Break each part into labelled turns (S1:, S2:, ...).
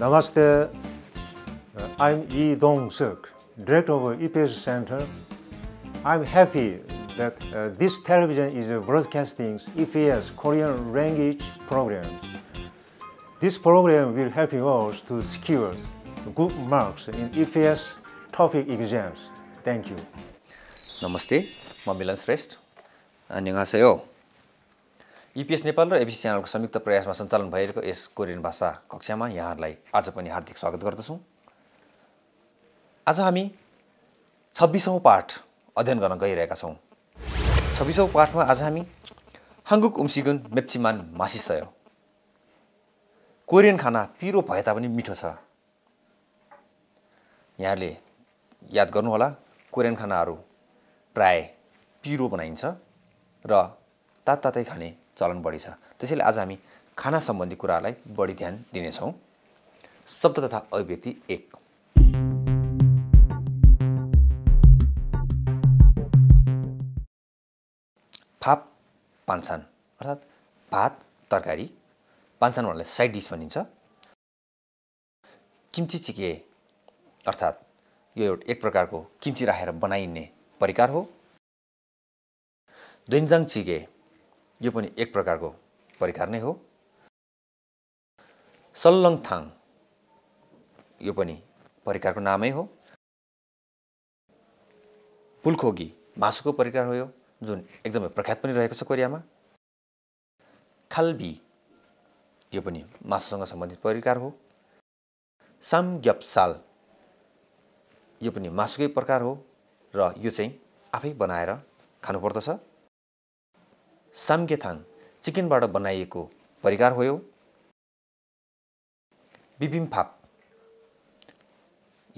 S1: Namaste. Uh, I'm Yi Dong Suk, director of EPS Center. I'm happy that uh, this television is broadcasting EPS Korean language programs. This program will help you all to secure good marks in EPS topic exams. Thank you. Namaste. 마밀란 스레스트. 안녕하세요. EPS Nepal र ABC च्यानलको संयुक्त प्रयासमा सञ्चालन भइरहेको यस Korean भाषा कक्षामा यहाँहरूलाई आज पनि हार्दिक स्वागत गर्दछौँ आज हामी छब्बिसौँ पाठ अध्ययन गर्न गइरहेका छौँ छब्बिसौँ पाठमा आज हामी हाङ्गुक उम्सिगुन मेप्चिमान मासिसयो कोरियन खाना पिरो भए तापनि मिठो छ यहाँहरूले याद गर्नुहोला कोरियन खानाहरू प्राय पिरो बनाइन्छ र तात तातै खाने चलन बढी छ त्यसैले आज हामी खाना सम्बन्धी कुराहरूलाई बढी ध्यान दिनेछौँ शब्द तथा अभिव्यक्ति एक फाप पान्सान अर्थात् भात तरकारी पान्सान भन्नाले साइड डिस भनिन्छ किम्ची चिके अर्थात् यो एउटा एक प्रकारको किम्ची राखेर बनाइने परिकार हो द्वेन्जाङ चिके यो पनि एक प्रकारको परिकार नै हो सल्लङथाङ यो पनि परिकारको नामै हो पुलखोगी मासुको परिकार हो यो जुन एकदमै प्रख्यात पनि रहेको छ कोरियामा खाल्बी यो पनि मासुसँग सम्बन्धित परिकार हो सामग्याप्साल यो पनि मासुकै प्रकार हो र यो चाहिँ आफै बनाएर खानुपर्दछ साम्गेथाङ चिकनबाट बनाइएको परिकार हो फाप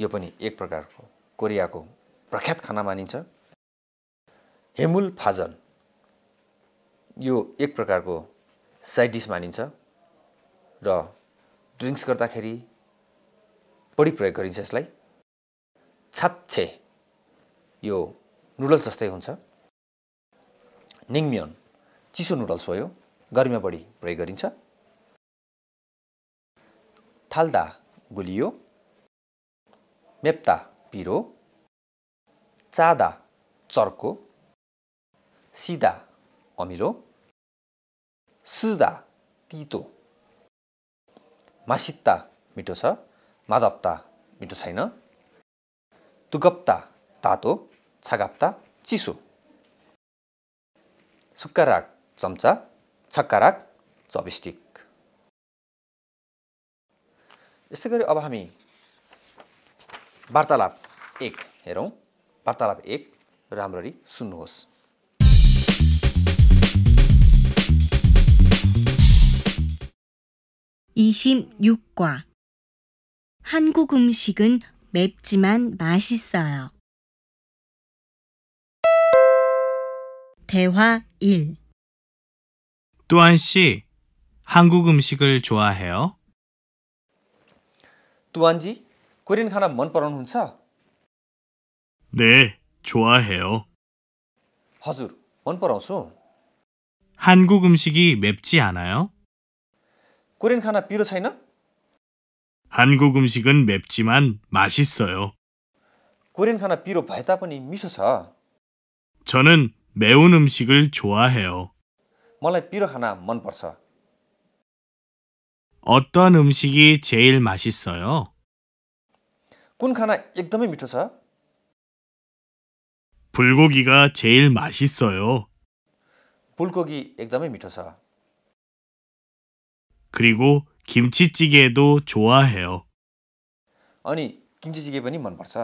S1: यो पनि एक प्रकारको कोरियाको प्रख्यात खाना मानिन्छ हेमुल फाजन यो एक प्रकारको साइड डिस मानिन्छ र ड्रिङ्क्स गर्दाखेरि बढी प्रयोग गरिन्छ यसलाई छाप्छे यो नुडल्स जस्तै हुन्छ निङमियन चिसो नुडल्स भयो गर्मीमा बढी प्रयोग गरिन्छ थाल्दा गुलियो मेप्ता पिरो चादा चर्को सिदा अमिलो सुदा तितो मासित्ता मिठो छ मादप्ता मिठो छैन तुगप्ता तातो छागाप्ता चिसो सुक्का राग 점자, 젓가락, 서비스틱. यस्तै गरी अब हामी वार्तालाप एक हेरौँ वार्तालाप एक राम्ररी सुन्नुहोस्
S2: (26과) 한국 음식은 맵지만 맛있어요. 대화 1
S3: 또한 씨, 한국 음식을 좋아해요?
S1: 또한지 코리안 खाना मन प
S3: 네, 좋아해요.
S1: हजुर, मन
S3: 한국 음식이 맵지 않아요?
S1: 코리안 खाना प ि र
S3: 한국 음식은 맵지만 맛있어요.
S1: 코리안 खाना पिरो भए त ा 저는 매운 음식을 좋아해요. मलाई पिरो खाना मनपर्छ 어떤 음식이
S3: 제일 맛있어요?
S1: कुन खाना एकदमै मिठो छ
S3: 불고기가 제일 맛있어요.
S1: 불고기 एकदमै मिठो छ
S3: 그리고 김치찌개도 좋아해요.
S1: अनि 김치찌개 पनि मनपर्छ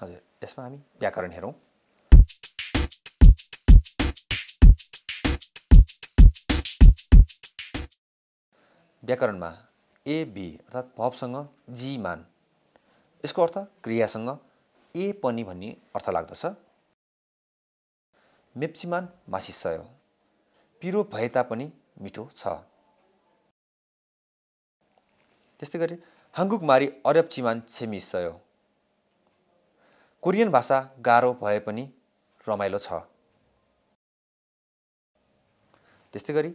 S1: हजुर यसमा हामी व्याकरण हेरौँ व्याकरणमा ए बी अर्थात् भवसँग जी मान यसको अर्थ क्रियासँग ए पनि भन्ने अर्थ लाग्दछ मेप्सीमान मासिसय पिरो भए तापनि मिठो छ त्यस्तै गरी हाङ्गुक मारी अरब चिमान छेमिसयो कोरियन भाषा गाह्रो भए पनि रमाइलो छ त्यस्तै गरी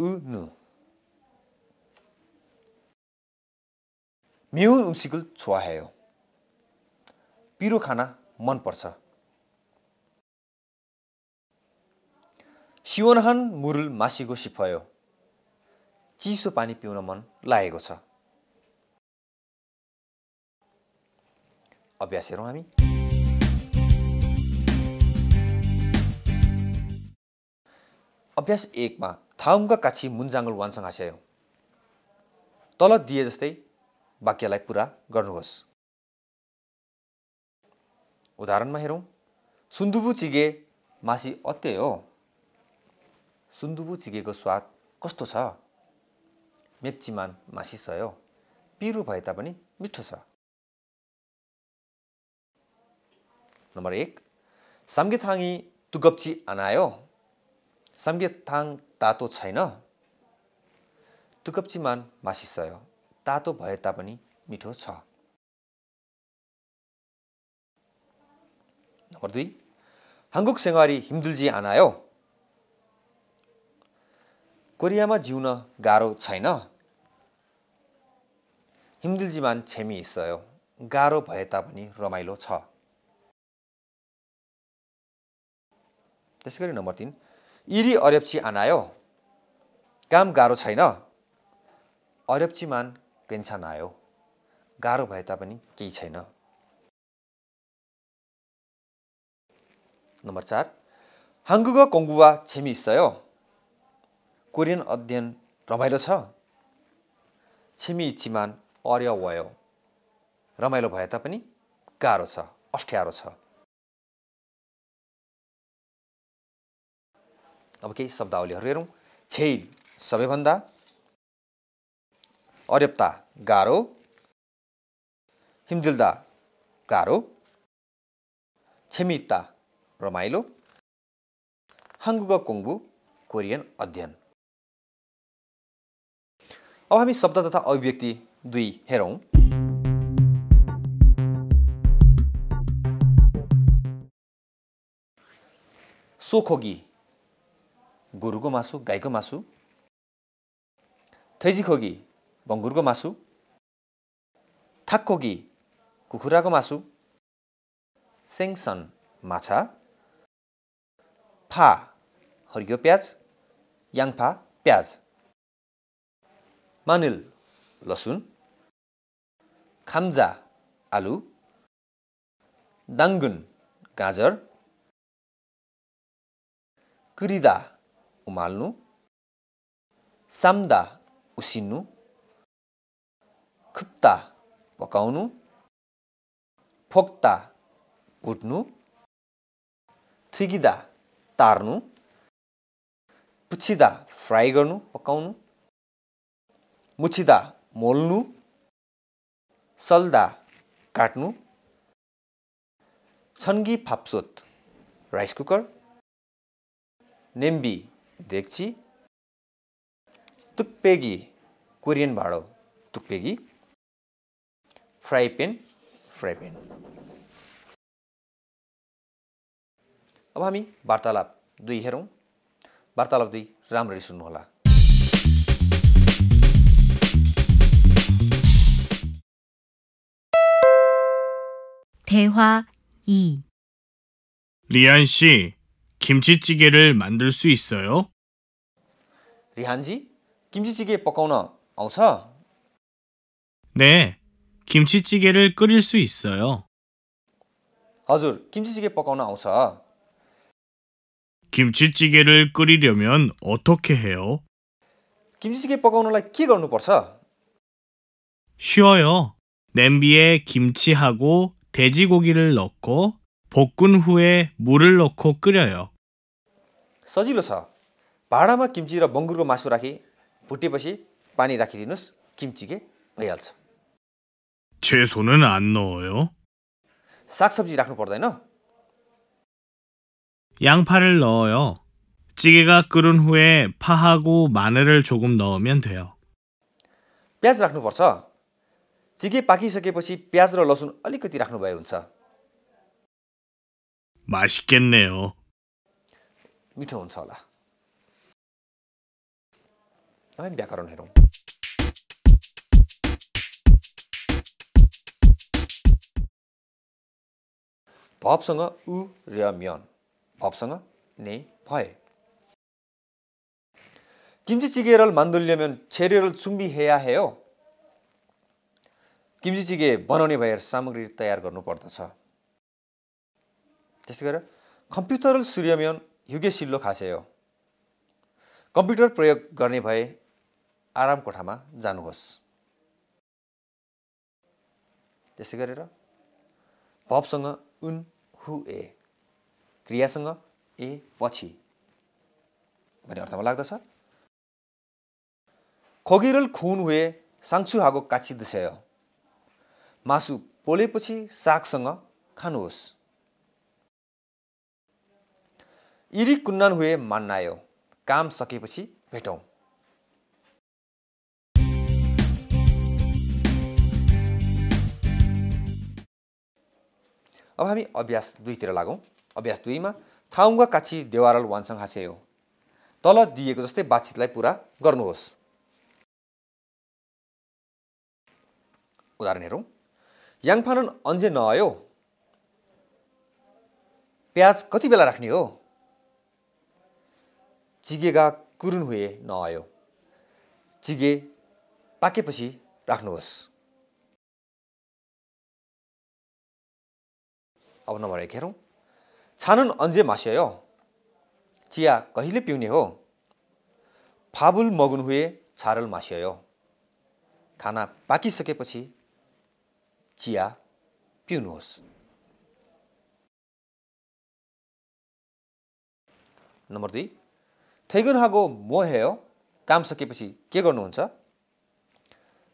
S1: 은 미운 음식을 좋아해요. 비로 खाना मनपर्छ. 시원한 물을 마시고 싶어요. चिसो पानी पिउन मन लागेको छ अभ्यास हामी अभ्यास एकमा 다음과 같이 문장을 완성하세요. तल दिए जस्तै वाक्यलाई पुरा गर्नुहोस् उदाहरणमा हेरौँ सुन्दुबु चिगे मासी अत्य हो सुन्दुबु चिगेको स्वाद कस्तो छ मेप्चीमान मासी सयो पिरो भए तापनि मिठो छ नम्बर एक साम्गेथाङी तुगप्ची अनायो साम्गेथाङ तातो छैन तुकप्चीमान मासिसयो तातो भए तापनि मिठो छ नम्बर दुई हाङ्गुक सेङ्गारी हिमदुलजी आनायो कोरियामा जिउन गाह्रो छैन हिमदुल्जीमान छेमी सयो गाह्रो भए तापनि रमाइलो छ त्यसै गरी नम्बर तिन इरी अरेप्ची आनायो काम गाह्रो छैन अरेप्चीमान पेन्सन आयो गाह्रो भए तापनि केही छैन नम्बर चार हाङ्गुग कङ्गुवा छेमी सयो कोरियन अध्ययन रमाइलो छ छिमी चिमान अर्य भयो रमाइलो भए तापनि गाह्रो छ अप्ठ्यारो छ अब केही शब्दावलीहरू हेरौँ छेल सबैभन्दा अर्यप्ता गाह्रो हिमदिल्दा गाह्रो छेमिता रमाइलो हाङ्गुग कोङ्गु कोरियन अध्ययन अब हामी शब्द तथा अभिव्यक्ति दुई हेरौँ सोखोगी गुरुको मासु गाईको मासु 돼지고기 멍구르고 마수 닭고기 구후라고 마수 생선 마차 파 허리교 뼈즈 양파 뼈즈 마늘 러순 감자 알루 당근 가절 그리다 उमाल्नु साम्दा उसिन्नु खुप्ता पकाउनु फोक्ता भुट्नु थिगिदा तार्नु पुछिदा फ्राई गर्नु पकाउनु मुछिदा मोल्नु सल्दा काट्नु छन्गी फाप्सोत राइस कुकर नेम्बी দেখছি তুকপেগি কোরিয়ান ভাড়ো তুকপেগি ফ্রাই প্যান ফ্রাই প্যান अब हामी वार्तालाप दुई हेरौँ वार्तालाप दुई राम्ररी सुन्नुहोला
S2: 대화 2
S3: 리안 씨, 김치찌개를 만들 수 있어요?
S1: 리한지, 김치찌개 볶거나 아우
S3: 네, 김치찌개를 끓일 수 있어요.
S1: 아주 김치찌개 볶거나 아우사.
S3: 김치찌개를 끓이려면 어떻게 해요?
S1: 김치찌개 볶는나라가거누 벌써.
S3: 쉬어요 냄비에 김치하고 돼지고기를 넣고 볶은 후에 물을 넣고 끓여요.
S1: सजिलो छ भाँडामा किम्ची र बङ्गुरको मासु राखी भुटेपछि पानी राखिदिनुहोस् किम्चीके भइहाल्छ सागसब्जी राख्नु पर्दैन
S3: 양파를 넣어요. 찌개가 끓은 후에 파하고 마늘을 조금 넣으면 돼요.
S1: प्याज राख्नुपर्छ जिगे पाकिसकेपछि प्याज र लसुन अलिकति राख्नुभए हुन्छ
S3: 맛있겠네요.
S1: मिठो हुन्छ होला हामी व्याकरण हेरौँ भपसँग उ र म्यन भपसँग ने भए किम्ची चिगेरल मान्दुल्यम्यन छेरेरल चुम्बी हेया हे हो किम्ची चिगे बनाउने भएर सामग्री तयार गर्नुपर्दछ त्यस्तै गरेर कम्प्युटरल सूर्यम्यन 휴게실로 हो कम्प्युटर प्रयोग गर्ने भए आराम कोठामा जानुहोस् त्यसै गरेर भपसँग उन हु ए क्रियासँग ए पछि भन्ने अर्थमा लाग्दछ खोगिरल खुन हुए हागो काछी हो मासु पोलेपछि सागसँग खानुहोस् इरी कुन्नन हुए मान्नायो काम सकेपछि भेटौँ अब हामी अभ्यास दुईतिर लागौँ अभ्यास दुईमा थाउङ्गा काछी देवारल वानसँग हाँस्यो तल दिएको जस्तै बातचितलाई पुरा गर्नुहोस् उदाहरण हेरौँ याङफानन अन्जे नआयो प्याज कति बेला राख्ने हो जिगेगा कुरुन हुए नआयो जिगे पाकेपछि राख्नुहोस् अब नम्बर एक हेरौँ छानन अन्जे मास्यायो चिया कहिले पिउने हो फाबुल मगुन हुए छारल मास्यायो खाना पाकिसकेपछि चिया पिउनुहोस् नम्बर दुई 퇴근하고 뭐 해요? 감석 깊이 깨어놓은자.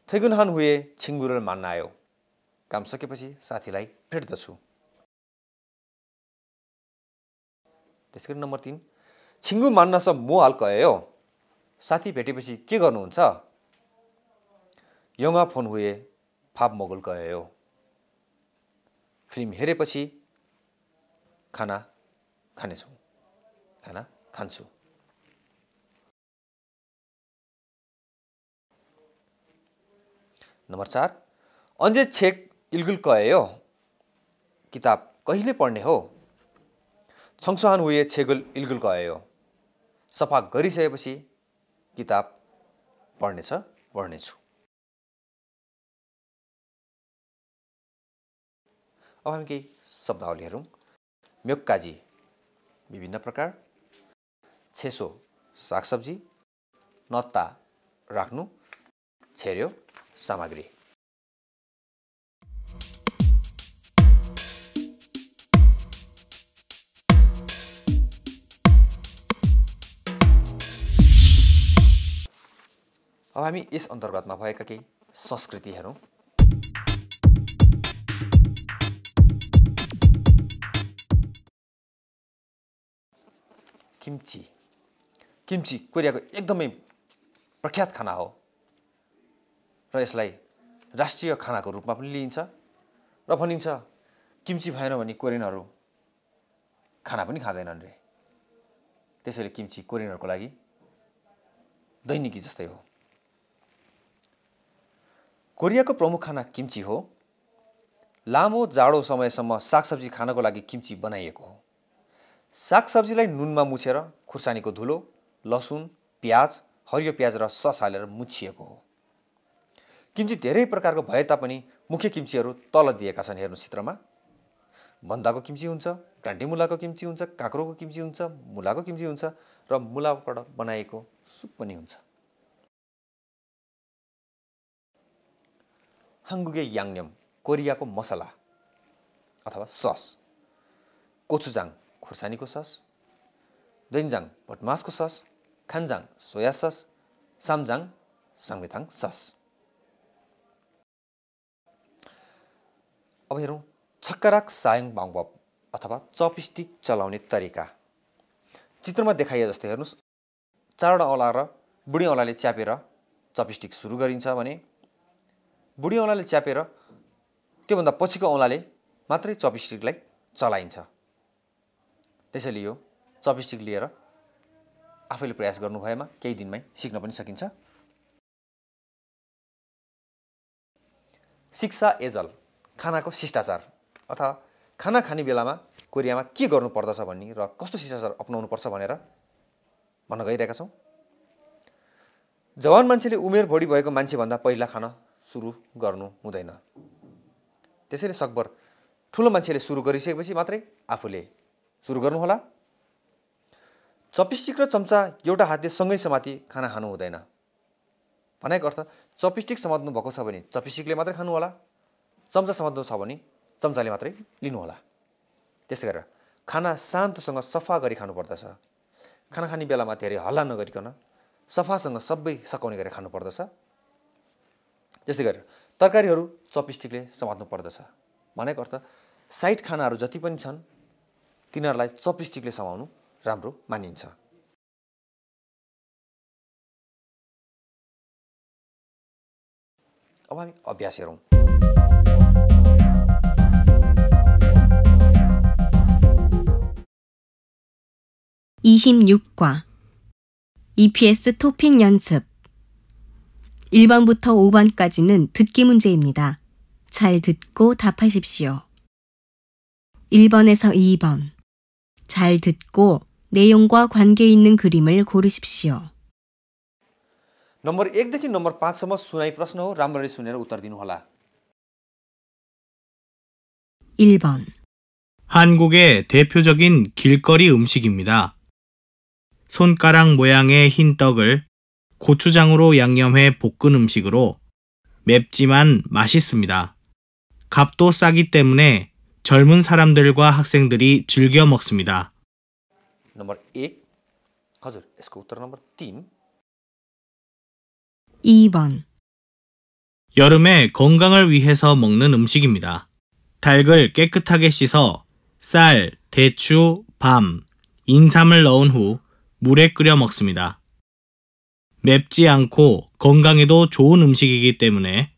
S1: 퇴근한 후에 친구를 만나요. 감석 깊이 사티라이 페르다수. त्यसरी नम्बर तिन छिङ्गु मान्नस म हाल कयो साथी भेटेपछि के गर्नुहुन्छ यङा फोन हुए फाप मोगल गयो फिल्म हेरेपछि खाना खानेछौँ खाना खान्छु नम्बर चार अन्जे छेक इल्गुल कयो किताब कहिले पढ्ने हो छङसहान हुए छेगुल इल्गुल कयो सफा गरिसकेपछि किताब पढ्नेछ पढ्नेछु अब हामी केही शब्दावली हेरौँ म्योक्काजी विभिन्न प्रकार छेसो सागसब्जी नत्ता राख्नु छेर्यो सामग्री अब हामी यस अन्तर्गतमा भएका केही संस्कृति हेरौँ किम्ची किम्ची कोरियाको एकदमै प्रख्यात खाना हो र यसलाई राष्ट्रिय खानाको रूपमा पनि लिइन्छ र भनिन्छ किम्ची भएन भने कोरियनहरू खाना पनि खाँदैनन् रे त्यसैले किम्ची कोरियनहरूको लागि दैनिकी जस्तै हो कोरियाको प्रमुख खाना किम्ची हो लामो जाडो समयसम्म सागसब्जी खानको लागि किम्ची बनाइएको हो सागसब्जीलाई नुनमा मुछेर खुर्सानीको धुलो लसुन प्याज हरियो प्याज र सस हालेर मुछिएको हो किम्ची धेरै प्रकारको भए तापनि मुख्य किम्चीहरू तल दिएका छन् हेर्नु चित्रमा भन्दाको किम्ची हुन्छ डान्डी मुलाको किम्ची हुन्छ काँक्रोको किम्ची हुन्छ मुलाको किम्ची हुन्छ र मुलाबाट बनाएको सुप पनि हुन्छ हाङ्गुगे याङ्यम कोरियाको मसला अथवा सस कोचुजाङ खुर्सानीको सस दैनजाङ भटमासको सस खान्जाङ सोया सस सामजाङ साङ्गेथाङ सस अब हेरौँ छक्कराक सायङ बाङबप अथवा चपस्टिक चलाउने तरिका चित्रमा देखाइए जस्तै हेर्नुहोस् चारवटा औला र बुढी औँलाले च्यापेर चपस्टिक सुरु गरिन्छ भने बुढी औँलाले च्यापेर त्योभन्दा पछिको औँलाले मात्रै चपस्टिकलाई चलाइन्छ त्यसैले यो चपस्टिक लिएर आफैले प्रयास गर्नुभएमा केही दिनमै सिक्न पनि सकिन्छ शिक्षा एजल खानाको शिष्टाचार अथवा खाना खाने बेलामा कोरियामा के गर्नुपर्दछ भन्ने र कस्तो शिष्टाचार पर्छ भनेर भन्न गइरहेका छौँ जवान मान्छेले उमेर बढी भएको मान्छेभन्दा पहिला खान सुरु गर्नु हुँदैन त्यसैले सकभर ठुलो मान्छेले सुरु गरिसकेपछि मात्रै आफूले सुरु गर्नुहोला चपिस्टिक र चम्चा एउटा हातले सँगै समाति खाना खानु हुँदैन भनेको अर्थ चपिस्टिक समात्नु भएको छ भने चपिस्टिकले मात्रै होला चम्चा समात्नु छ भने चम्चाले मात्रै लिनुहोला त्यस्तै गरेर खाना शान्तसँग सफा गरी खानुपर्दछ खाना खाने बेलामा धेरै हल्ला नगरिकन सफासँग सबै सकाउने गरेर खानुपर्दछ त्यस्तै गरेर तरकारीहरू चपस्टिकले समात्नु पर्दछ भनेको अर्थ साइड खानाहरू जति पनि छन् तिनीहरूलाई चपस्टिकले समाउनु राम्रो मानिन्छ अब हामी अभ्यास हेरौँ
S2: 26과 EPS 토핑 연습 1번부터 5번까지는 듣기 문제입니다. 잘 듣고 답하십시오. 1번에서 2번 잘 듣고 내용과 관계 있는 그림을 고르십시오.
S1: न म 1देखि 5सम्म सुनाइ प्रश्न हो र ा म
S2: 1번
S3: 한국의 대표적인 길거리 음식입니다. 손가락 모양의 흰 떡을 고추장으로 양념해 볶은 음식으로 맵지만 맛있습니다. 값도 싸기 때문에 젊은 사람들과 학생들이 즐겨 먹습니다. 2번 여름에 건강을 위해서 먹는 음식입니다. 닭을 깨끗하게 씻어 쌀, 대추, 밤, 인삼을 넣은 후 물에 끓여 먹습니다. 맵지 않고 건강에도 좋은 음식이기 때문에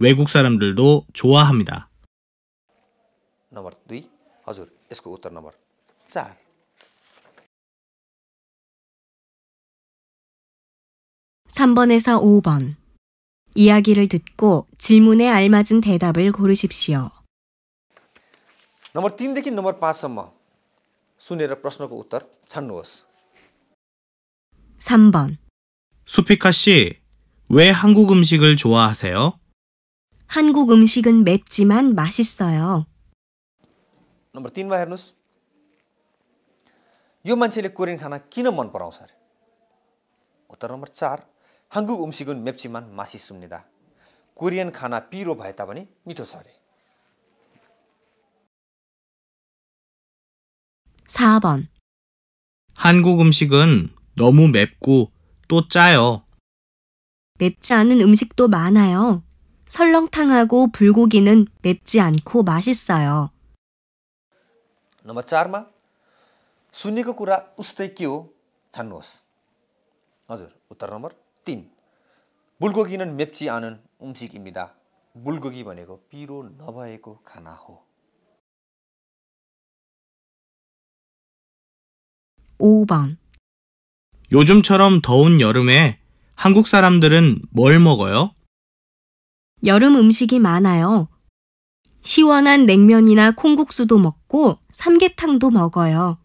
S3: 외국 사람들도
S1: 좋아합니다.
S2: 3번에서 5번 이야기를 듣고 질문에 알맞은 대답을 고르십시오.
S1: 3 द े ख 5 सम्म सुनेर प्रश्नको उ त ् त
S2: 3번.
S3: 수피카 씨, 왜 한국 음식을 좋아하세요?
S2: 한국 음식은 맵지만 맛있어요.
S1: नम्बर 3 मा हेर्नुस् यो मान्छेले कोरियन खाना किन मन पराउँछ अरे उत्तर नम्बर चार हाङ्गुक उम्सिगुन मेप्चिमान मासी सुम्निदा कोरियन खाना पिरो भए तापनि
S2: मिठो छ अरे 4번
S3: 한국 음식은 너무 맵고 또 짜요.
S2: 맵지 않은 음식도 많아요. 설렁탕하고 불고기는 맵지 않고 맛있어요.
S1: 넘버 4마 सुन्ने को कुरा उस्तै के हो छान्नुहोस् हजुर उत्तर नम्बर तिन बुलगोगी नन मेप्ची आनन उम्सी किमिदा बुलगोगी भनेको पिरो नभएको खाना हो
S2: ओ번 요즘처럼 더운 여름에
S3: 한국 사람들은 뭘 먹어요?
S2: 여름 음식이 많아요. 시원한 냉면이나 콩국수도 먹고 삼계탕도 먹어요.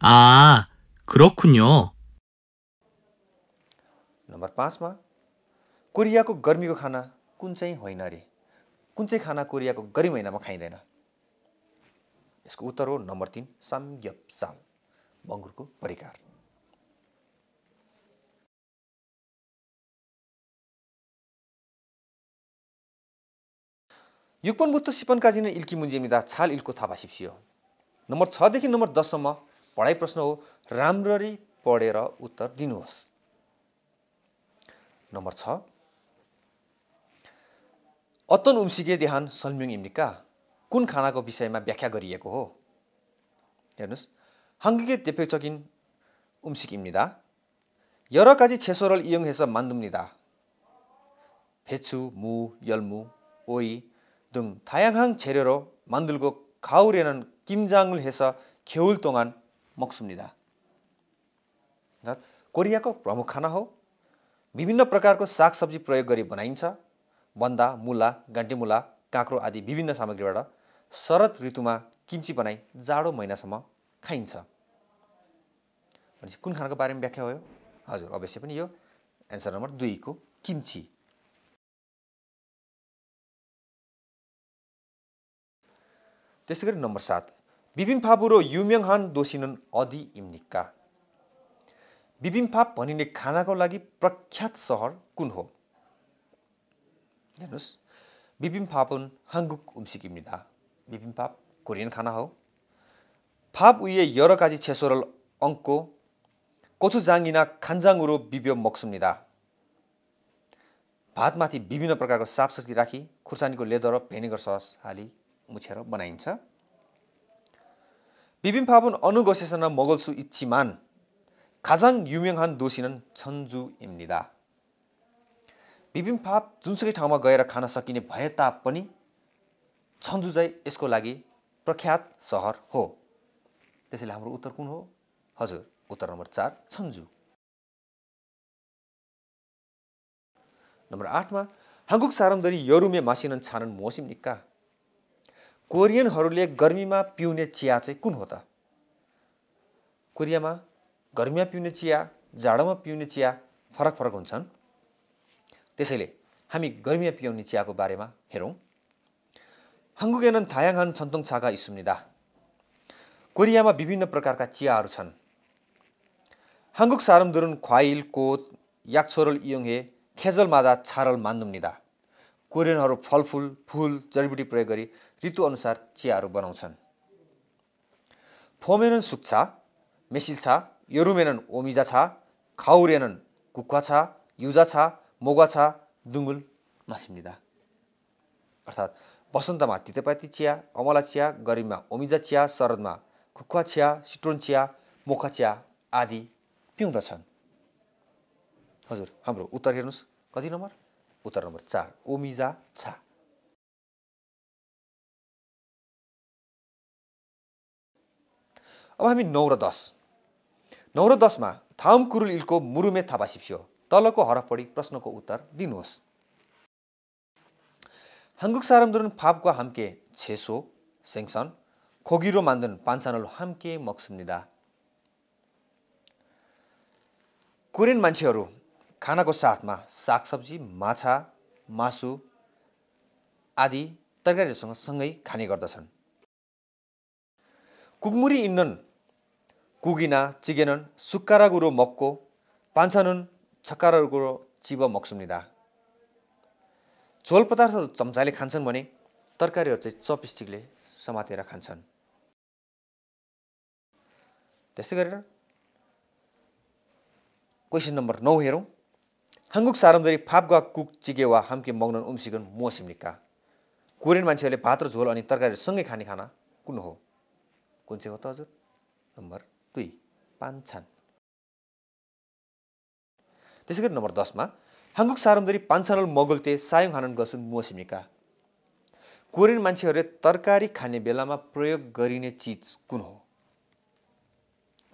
S3: 아, 그렇군요.
S1: नम्बर पाँचमा कोरियाको गर्मीको खाना कुन चाहिँ होइन अरे कुन चाहिँ खाना कोरियाको गर्मी महिनामा खाइँदैन यसको उत्तर हो नम्बर तिन साम्यप्साल बङ्गुरको परिकार युगपन बुत्त सिपन काजिन इल्की मुन्जेमिदा छाल इल्को थापा सिप्सियो नम्बर छदेखि नम्बर दससम्म पढाइ प्रश्न हो राम्ररी पढेर उत्तर दिनुहोस् नम्बर छ अतन उम्सिके देहान सल्म्युङ इम्निका कुन खानाको विषयमा व्याख्या गरिएको हो हेर्नुहोस् हाङ्गिके तेपेचकिन उम्सिक इम्निदा यरकाजी छेसोरल इयोङ हेस मान्दुम निदा फेच्छु मु यल्मु ओई 등 다양한 재료로 만들고 가을에는 김장을 해서 겨울 동안 먹습니다. कोरियाको प्रमुख खाना हो विभिन्न प्रकारको सागसब्जी प्रयोग गरी बनाइन्छ बन्दा मुला मुला काँक्रो आदि विभिन्न सामग्रीबाट शरद ऋतुमा किम्ची बनाई जाडो महिनासम्म खाइन्छ भनेपछि कुन खानाको बारेमा व्याख्या भयो हजुर अवश्य पनि यो एन्सर नम्बर दुईको किम्ची त्यसै गरी नम्बर सात बिबिम्फाबु로 유명한 도시는 어디입니까? बिबिम्फाप भनिने खानाको लागि प्रख्यात सहर कुन हो हेर्नुहोस् बिबिम्फाप은 한국 음식입니다. 비빔밥 코리안 खाना 밥 위에 여러 가지 채소를 얹고 고추장이나 간장으로 비벼 먹습니다. भातमाथि विभिन्न प्रकारको सागसब्जी राखी खुर्सानीको लेदर र भेनेगर सस हाली मुछेर बनाइन्छ बिबिम फाबुन अनुगसेसन मगलसु इच्छिमान खाजाङ युम्यङहान दोसिनन् छन्जु इम्निदा बिबिम फाप जुनसुकै ठाउँमा गएर खान सकिने भए तापनि छन्जु चाहिँ यसको लागि प्रख्यात सहर हो त्यसैले हाम्रो उत्तर कुन हो हजुर उत्तर नम्बर चार छन्जु नम्बर आठमा हाङ्गुक सारमदरी यरुमे मासिनन छानन मोसिम निक्का कोरियनहरूले गर्मीमा पिउने चिया चाहिँ कुन हो त कोरियामा गर्मीमा पिउने चिया जाडोमा पिउने चिया फरक फरक हुन्छन् त्यसैले हामी गर्मीमा पिउने चियाको बारेमा हेरौँ हङ्गुगेनन थायाङहान छन्तोङ छाका इसुम्निदा कोरियामा विभिन्न प्रकारका चियाहरू छन् हाङ्गुक सारम दुरुन ख्वाइल कोत याक्छोरल इयोङहे खेजल मादा छारल मान्दुम निदा कोरियनहरू फलफुल फुल जडीबुटी प्रयोग गरी ऋतुअनुसार चियाहरू बनाउँछन् फोमेनन सुक्छा मेसिल्छा योरुमेनन ओमिजा छा खाउरेनन कुखुवा छा युजा छा मोगा छा दुङ्गुल मासिमिदा अर्थात् वसन्तमा तितेपाती चिया अमला चिया गरिबमा ओमिजा चिया शरदमा कुखुवा चिया सिट्रोन चिया मोखा चिया आदि पिउँदछन् हजुर हाम्रो उत्तर हेर्नुहोस् कति नम्बर उत्तर नम्बर चार ओमिजा छा अब हामी नौ र दस नौ र दसमा थाम कुरुल इलको मुरुमे थापा सिप्स्यो तलको हरफ पढी प्रश्नको उत्तर दिनुहोस् हाङ्गुक सारमदुरुन फापको हाम्के छेसो सेङसन खोगिरो मान्दुन पान्सानोल हाम्के मक्सुम निदा कोरियन मान्छेहरू खानाको साथमा सागसब्जी माछा मासु आदि तरकारीहरूसँग सँगै खाने गर्दछन् कुकमुरी इन्डन 꾸기나 찌개는 숟가락으로 먹고 반찬은 젓가락으로 집어 먹습니다 झोल पदार्थहरू चम्चाले खान्छन् भने तरकारीहरू चाहिँ चपस्टिकले समातेर खान्छन् त्यसै गरेर क्वेसन नम्बर नौ हेरौँ हाङ्गुक सारम्दरी फापगा कुक चिगे वा हाम्के मग्न उम्सिगन मोसिम्निका कोरियन मान्छेहरूले भात र झोल अनि तरकारीसँगै खाने खाना कुन हो कुन चाहिँ हो त हजुर नम्बर दुई पाँच छान त्यसै गरी नम्बर दसमा हाङ्गुक सारमदरी पान्सानल मगुल्ते सायङ हानन गसुन मोसिमिका कोरियन मान्छेहरूले तरकारी खाने बेलामा प्रयोग गरिने चिज कुन हो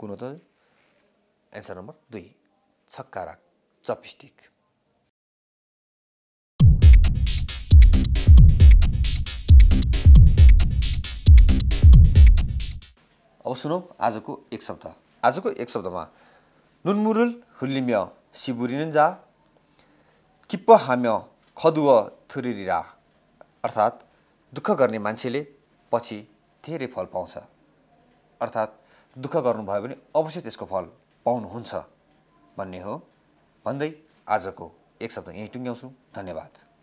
S1: कुन हो त एन्सर नम्बर दुई छक्काराक चपस्टिक अब सुनौ आजको एक शब्द आजको एक शब्दमा नुनमुरुल हुल्लिम्य सिबुरिनजा किप्प हाम्य खदुव थुरिरिरा अर्थात् दुःख गर्ने मान्छेले पछि धेरै फल पाउँछ अर्थात् दुःख गर्नुभयो भने अवश्य त्यसको फल पाउनुहुन्छ भन्ने हो भन्दै आजको एक शब्द यहीँ टुङ्ग्याउँछु धन्यवाद